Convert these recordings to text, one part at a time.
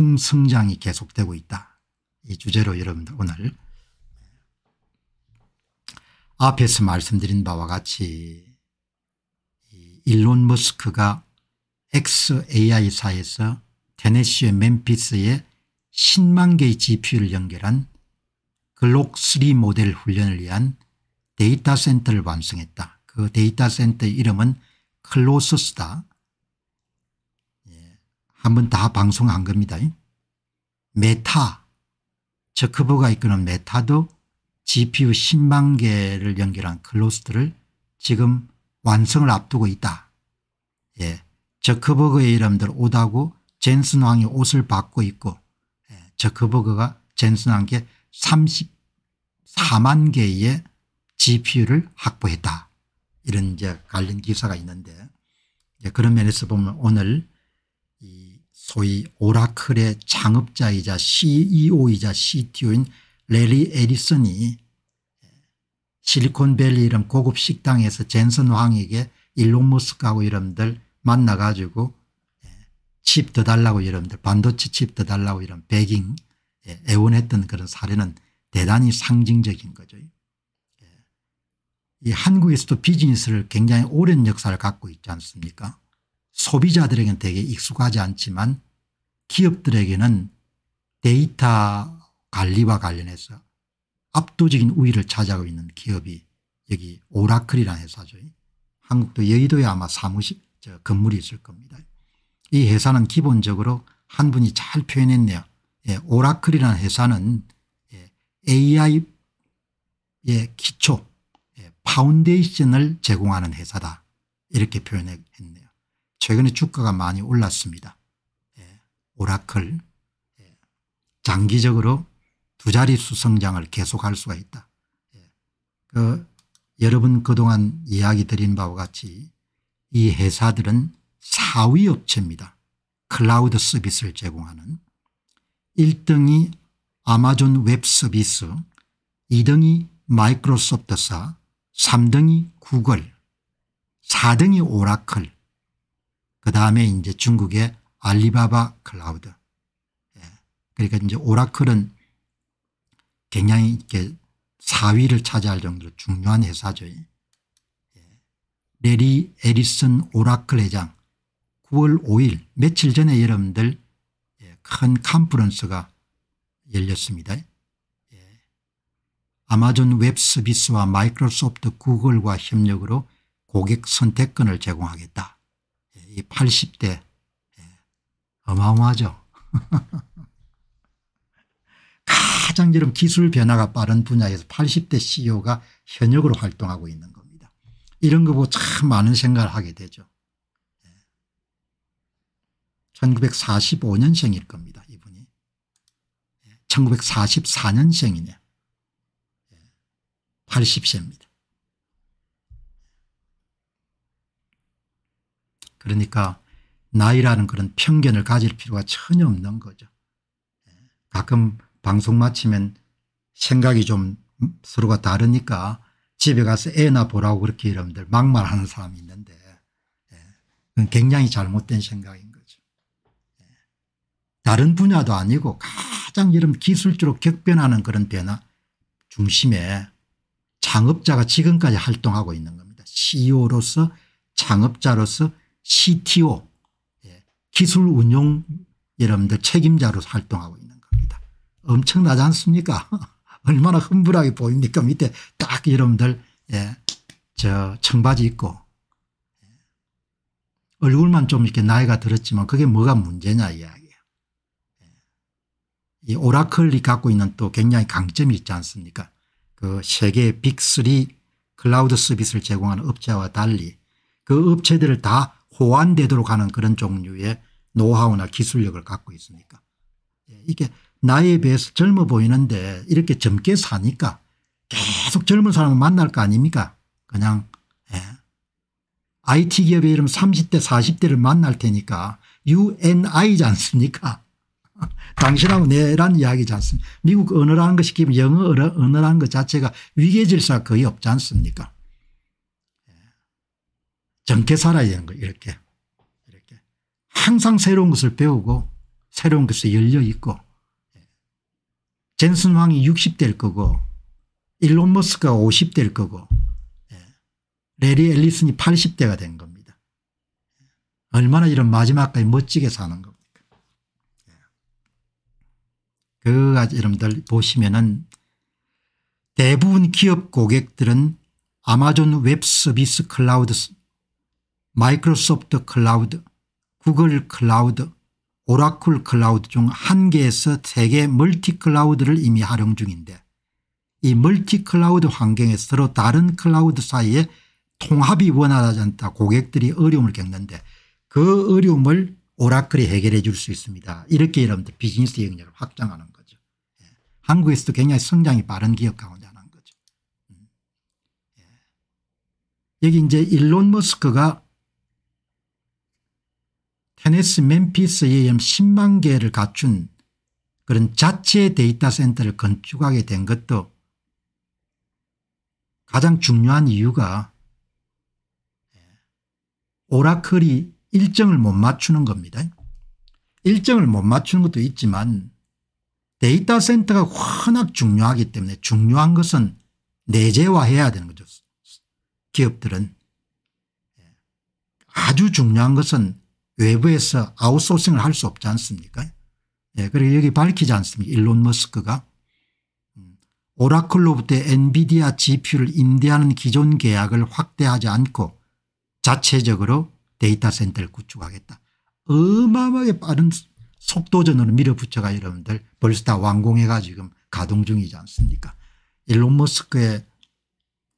풍성장이 계속되고 있다. 이 주제로 여러분들 오늘 앞에서 말씀드린 바와 같이 일론 머스크가 XAI사에서 테네시의 멤피스에 10만 개의 GPU를 연결한 글록3 모델 훈련을 위한 데이터 센터를 완성했다. 그 데이터 센터의 이름은 클로스스다. 한번 다 방송한 겁니다. 메타 저크버가 이끄는 메타도 GPU 10만 개를 연결한 클러스터를 지금 완성을 앞두고 있다. 예. 저크버그의 이름들 오다고 젠슨 왕이 옷을 받고 있고 예. 저크버그가 젠슨 왕께 34만 개의 GPU를 확보했다. 이런 이제 관련 기사가 있는데 예. 그런 면에서 보면 오늘 소위 오라클의 창업자이자 CEO이자 CTO인 레리 에리슨이 실리콘밸리 이런 고급 식당에서 젠슨 왕에게 일론 머스크하고 이름들 만나가지고 예, 칩더 달라고 이름들 반도체 칩 더 달라고 이런 베깅 예, 애원했던 그런 사례는 대단히 상징적인 거죠. 예. 이 한국에서도 비즈니스를 굉장히 오랜 역사를 갖고 있지 않습니까 소비자들에게는 되게 익숙하지 않지만 기업들에게는 데이터 관리와 관련해서 압도적인 우위를 차지하고 있는 기업이 여기 오라클이라는 회사죠. 한국도 여의도에 아마 사무실 건물이 있을 겁니다. 이 회사는 기본적으로 한 분이 잘 표현했네요. 예, 오라클이라는 회사는 예, AI의 기초 예, 파운데이션을 제공하는 회사다 이렇게 표현했네요. 최근에 주가가 많이 올랐습니다. 오라클 예, 장기적으로 두 자릿수 성장을 계속할 수가 있다. 예, 그 여러분 그동안 이야기 드린 바와 같이 이 회사들은 사위 업체입니다. 클라우드 서비스를 제공하는 1등이 아마존 웹 서비스 2등이 마이크로소프트사 3등이 구글 4등이 오라클 그 다음에 이제 중국의 알리바바 클라우드. 예. 그러니까 이제 오라클은 굉장히 이렇게 4위를 차지할 정도로 중요한 회사죠. 예. 레리 에리슨 오라클 회장 9월 5일 며칠 전에 여러분들 예. 큰 컨퍼런스가 열렸습니다. 예. 아마존 웹서비스와 마이크로소프트 구글과 협력으로 고객 선택권을 제공하겠다. 예, 이 80대 어마어마하죠. 가장 지금 기술 변화가 빠른 분야에서 80대 CEO가 현역으로 활동하고 있는 겁니다. 이런 거 보고 참 많은 생각을 하게 되죠. 1945년생일 예. 겁니다. 이분이. 1944년생이네요. 예. 80세입니다. 예. 그러니까 나이라는 그런 편견을 가질 필요가 전혀 없는 거죠. 가끔 방송 마치면 생각이 좀 서로가 다르니까 집에 가서 애나 보라고 그렇게 여러분들 막말하는 사람이 있는데 예, 그건 굉장히 잘못된 생각인 거죠. 예. 다른 분야도 아니고 가장 이런 기술적으로 격변하는 그런 변화 중심에 창업자가 지금까지 활동하고 있는 겁니다. CEO로서 창업자로서 CTO 기술 운용 여러분들 책임자로 활동하고 있는 겁니다. 엄청나지 않습니까? 얼마나 h u 하게 보입니까? 밑에 딱 여러분들 예, 저 청바지 입고 예, 얼굴만 좀 이렇게 나이가 들었지만 그게 뭐가 문제냐 이야기예요. 예. 이 오라클이 갖고 있는 또 굉장히 강점이 있지 않습니까? 그 세계 빅3 클라우드 서비스를 제공하는 업체와 달리 그 업체들을 다 호환되도록 하는 그런 종류의 노하우나 기술력을 갖고 있으니까. 예, 이게 나이에 비해서 젊어 보이는데 이렇게 젊게 사니까 계속 젊은 사람을 만날 거 아닙니까 그냥 예. IT 기업의 이름 30대 40대를 만날 테니까 UNI지 않습니까 당신하고 내란 이야기지 않습니까 미국 언어라는 것이 기본 영어 언어라는 것 자체가 위계질서가 거의 없지 않습니까 예. 젊게 살아야 되는 거 이렇게 항상 새로운 것을 배우고 새로운 것에 열려 있고 젠슨 황이 60대일 거고 일론 머스크가 50대일 거고 레리 앨리슨이 80대가 된 겁니다. 얼마나 이런 마지막까지 멋지게 사는 겁니까. 그 여러분들 보시면은 대부분 기업 고객들은 아마존 웹 서비스 클라우드 마이크로소프트 클라우드 구글 클라우드, 오라클 클라우드 중 한 개에서 세 개 멀티 클라우드를 이미 활용 중인데 이 멀티 클라우드 환경에 서로 다른 클라우드 사이에 통합이 원활하지 않다 고객들이 어려움을 겪는데 그 어려움을 오라클이 해결해 줄 수 있습니다. 이렇게 여러분들 비즈니스 영역을 확장하는 거죠. 예. 한국에서도 굉장히 성장이 빠른 기업 가운데 하나인 거죠. 음. 예. 여기 이제 일론 머스크가 테네시 멤피스에 의 10만 개를 갖춘 그런 자체 데이터 센터를 건축하게 된 것도 가장 중요한 이유가 오라클이 일정을 못 맞추는 겁니다. 일정을 못 맞추는 것도 있지만 데이터 센터가 워낙 중요하기 때문에 중요한 것은 내재화해야 되는 거죠. 기업들은 아주 중요한 것은 외부에서 아웃소싱을 할 수 없지 않습니까? 예, 그리고 여기 밝히지 않습니까? 일론 머스크가. 음, 오라클로부터 엔비디아 GPU를 임대하는 기존 계약을 확대하지 않고 자체적으로 데이터 센터를 구축하겠다. 어마어마하게 빠른 속도전으로 밀어붙여가 여러분들 벌써 다 완공해가 지금 가동 중이지 않습니까? 일론 머스크의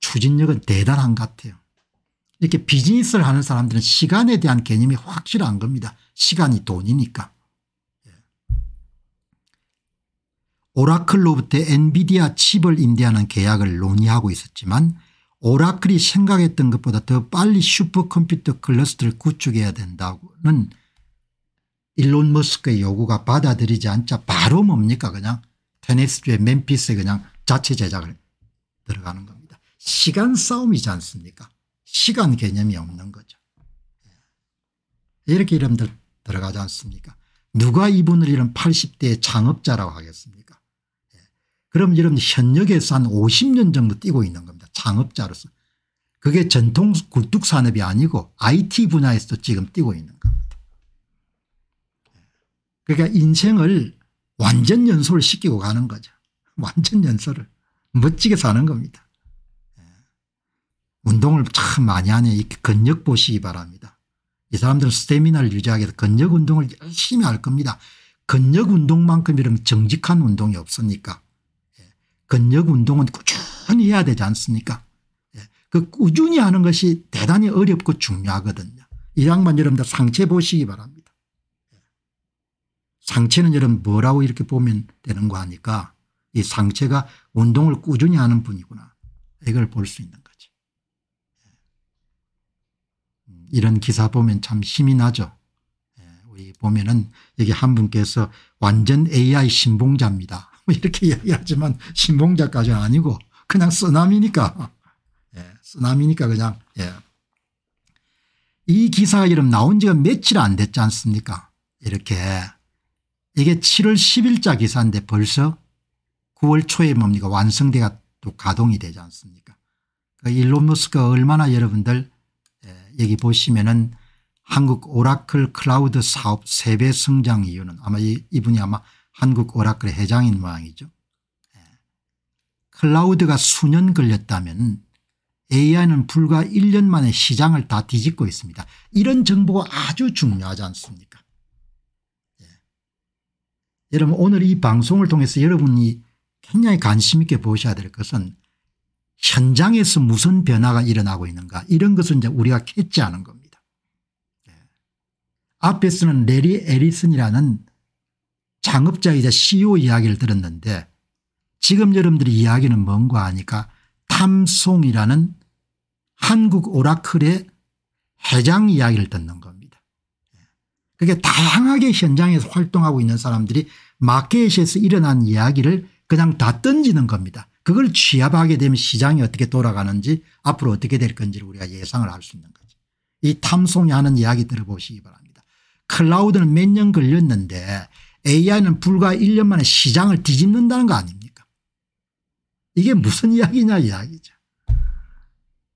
추진력은 대단한 것 같아요. 이렇게 비즈니스를 하는 사람들은 시간에 대한 개념이 확실한 겁니다. 시간이 돈이니까. 예. 오라클로부터 엔비디아 칩을 임대하는 계약을 논의하고 있었지만 오라클이 생각했던 것보다 더 빨리 슈퍼컴퓨터 클러스터를 구축해야 된다는 일론 머스크의 요구가 받아들이지 않자 바로 뭡니까 그냥 테네스주의 멤피스에 그냥 자체 제작을 들어가는 겁니다. 시간 싸움이지 않습니까 시간 개념이 없는 거죠. 예. 이렇게 이름들 들어가지 않습니까 누가 이분을 이런 80대의 창업자라고 하겠습니까 예. 그럼 여러분 현역에서 한 50년 정도 뛰고 있는 겁니다. 창업자로서. 그게 전통 굴뚝산업이 아니고 IT 분야에서도 지금 뛰고 있는 겁니다. 예. 그러니까 인생을 완전 연소를 시키고 가는 거죠. 완전 연소를 멋지게 사는 겁니다. 운동을 참 많이 하네 이렇게 근력 보시기 바랍니다. 이 사람들은 스태미나를 유지하기 위해서 근력 운동을 열심히 할 겁니다. 근력 운동만큼 이런 정직한 운동이 없으니까 예. 근력 운동은 꾸준히 해야 되지 않습니까 예. 그 꾸준히 하는 것이 대단히 어렵고 중요하거든요. 이 양반 여러분들 상체 보시기 바랍니다. 예. 상체는 여러분 뭐라고 이렇게 보면 되는 거 아니까 이 상체가 운동을 꾸준히 하는 분이구나 이걸 볼 수 있는 이런 기사 보면 참 힘이 나죠. 예, 우리 보면은 여기 한 분께서 완전 AI 신봉자입니다. 뭐 이렇게 이야기하지만 신봉자까지는 아니고 그냥 쓰나미니까 예, 쓰나미니까 그냥 예. 이 기사 이름 나온 지가 며칠 안 됐지 않습니까 이렇게 이게 7월 10일자 기사인데 벌써 9월 초에 뭡니까 완성대가 또 가동이 되지 않습니까 그 일론 머스크가 얼마나 여러분들 여기 보시면은 한국 오라클 클라우드 사업 3배 성장 이유는 아마 이, 이분이 아마 한국 오라클 회장인 모양이죠. 예. 클라우드가 수년 걸렸다면 AI는 불과 1년 만에 시장을 다 뒤집고 있습니다. 이런 정보가 아주 중요하지 않습니까 예. 여러분 오늘 이 방송을 통해서 여러분이 굉장히 관심 있게 보셔야 될 것은 현장에서 무슨 변화가 일어나고 있는가 이런 것을 이제 우리가 캐치하는 겁니다. 네. 앞에서는 레리 에리슨이라는 창업자이자 CEO 이야기를 들었는데 지금 여러분들이 이야기는 뭔가 하니까 탐송이라는 한국 오라클의 회장 이야기를 듣는 겁니다. 네. 그게 다양하게 현장에서 활동하고 있는 사람들이 마켓에서 일어난 이야기를 그냥 다 던지는 겁니다. 그걸 취합하게 되면 시장이 어떻게 돌아가는지 앞으로 어떻게 될 건지를 우리가 예상을 할 수 있는 거죠. 이 탐송이 하는 이야기 들어보시기 바랍니다. 클라우드는 몇 년 걸렸는데 AI는 불과 1년 만에 시장을 뒤집는다는 거 아닙니까 이게 무슨 이야기냐 이야기죠.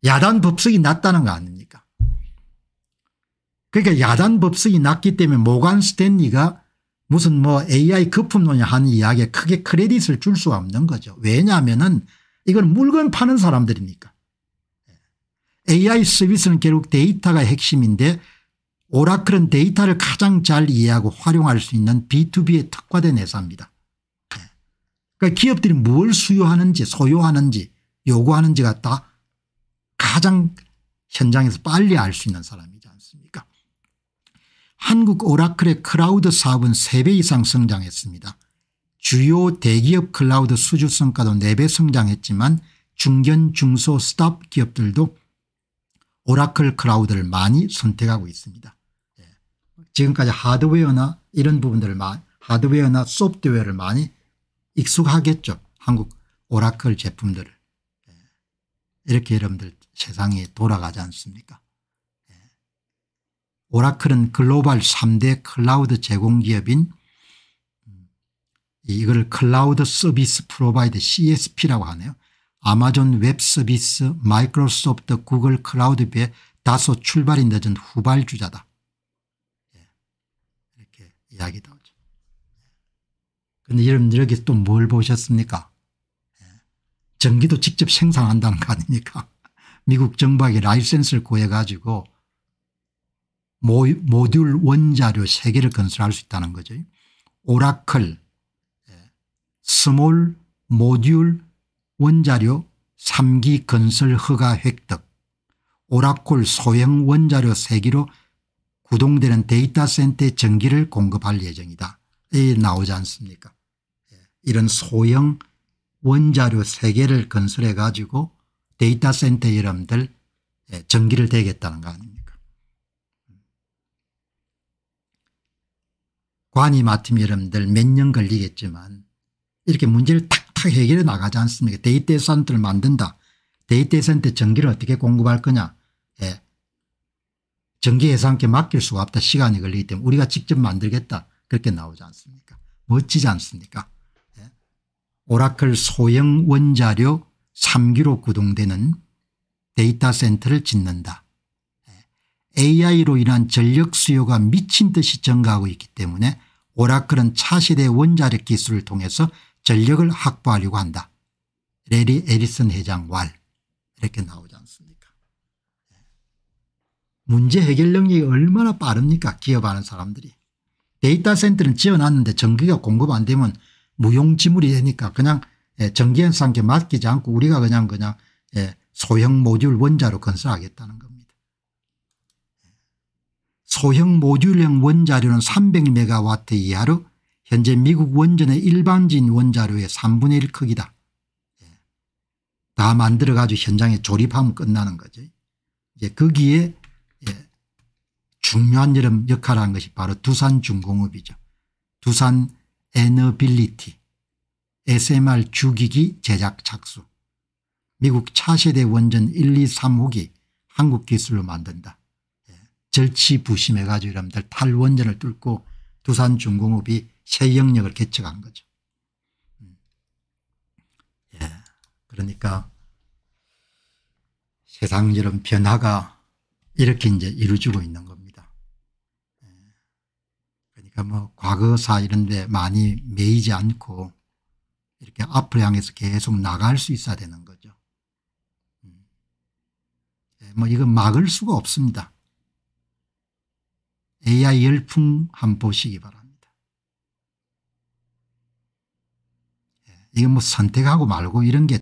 야단 법석이 났다는 거 아닙니까 그러니까 야단 법석이 났기 때문에 모간 스탠리가 무슨 뭐 AI 거품론이 하는 이야기에 크게 크레딧을 줄 수가 없는 거죠. 왜냐하면은 이건 물건 파는 사람들이니까. AI 서비스는 결국 데이터가 핵심인데 오라클은 데이터를 가장 잘 이해하고 활용할 수 있는 B2B에 특화된 회사입니다. 예. 그러니까 기업들이 뭘 수요하는지 소요하는지 요구하는지가 다 가장 현장에서 빨리 알 수 있는 사람이 한국 오라클의 클라우드 사업은 3배 이상 성장했습니다. 주요 대기업 클라우드 수주 성과도 4배 성장했지만 중견 중소 스탑 기업들도 오라클 클라우드를 많이 선택하고 있습니다. 예. 지금까지 하드웨어나 이런 부분들을 하드웨어나 소프트웨어를 많이 익숙하겠죠. 한국 오라클 제품들을. 예. 이렇게 여러분들 세상이 돌아가지 않습니까 오라클은 글로벌 3대 클라우드 제공기업인 음, 이걸 클라우드 서비스 프로바이드 CSP라고 하네요. 아마존 웹 서비스 마이크로소프트 구글 클라우드 에 다소 출발이 늦은 후발주자다. 예, 이렇게 이야기 도하죠 그런데 예. 여러분 여기 또 뭘 보셨습니까? 예. 전기도 직접 생산한다는 거 아닙니까? 미국 정부에게 라이센스를 구해가지고 모듈 원자료 3개를 건설할 수 있다는 거죠. 오라클 예, 스몰 모듈 원자료 3기 건설 허가 획득 오라클 소형 원자료 3기로 구동되는 데이터 센터에 전기를 공급할 예정이다. 이 나오지 않습니까 예, 이런 소형 원자료 3개를 건설해 가지고 데이터 센터 여러분들 예, 전기를 대겠다는 거 아닙니까 관이 맡은 여러분들 몇 년 걸리겠지만 이렇게 문제를 탁탁 해결해 나가지 않습니까 데이터 센터를 만든다. 데이터 센터 전기를 어떻게 공급할 거냐 예. 전기 회사한테 맡길 수가 없다. 시간이 걸리기 때문에 우리가 직접 만들겠다. 그렇게 나오지 않습니까 멋지지 않습니까 예. 오라클 소형 원자료 3기로 구동되는 데이터 센터를 짓는다. 예. AI로 인한 전력 수요가 미친 듯이 증가하고 있기 때문에 오라클은 차시대 원자력 기술을 통해서 전력을 확보하려고 한다. 레리 에리슨 회장 왈 이렇게 나오지 않습니까 예. 문제 해결 능력이 얼마나 빠릅니까 기업하는 사람들이 데이터 센터는 지어놨는데 전기가 공급 안 되면 무용지물이 되니까 그냥 예, 전기현상께 맡기지 않고 우리가 그냥 그냥 예, 소형 모듈 원자로 건설하겠다는 겁니다. 소형 모듈형 원자료는 300메가와트 이하로 현재 미국 원전의 일반진 원자료의 3분의 1 크기다. 예. 다 만들어 가지고 현장에 조립하면 끝나는 거죠. 이제 거기에 예, 중요한 역할을 한 것이 바로 두산중공업이죠. 두산 에너빌리티 SMR 주기기 제작 착수 미국 차세대 원전 1, 2, 3호기 한국 기술로 만든다. 절치부심해가지고 여러분들 탈원전을 뚫고 두산중공업이 새 영역을 개척한 거죠. 음. 예. 그러니까 세상 이런 변화가 이렇게 이제 이루어지고 있는 겁니다. 예. 그러니까 뭐 과거사 이런 데 많이 매이지 않고 이렇게 앞을 향해서 계속 나갈 수 있어야 되는 거죠. 음. 예. 뭐 이건 막을 수가 없습니다. AI 열풍 한 보시기 바랍니다. 예, 이건 뭐 선택하고 말고 이런 게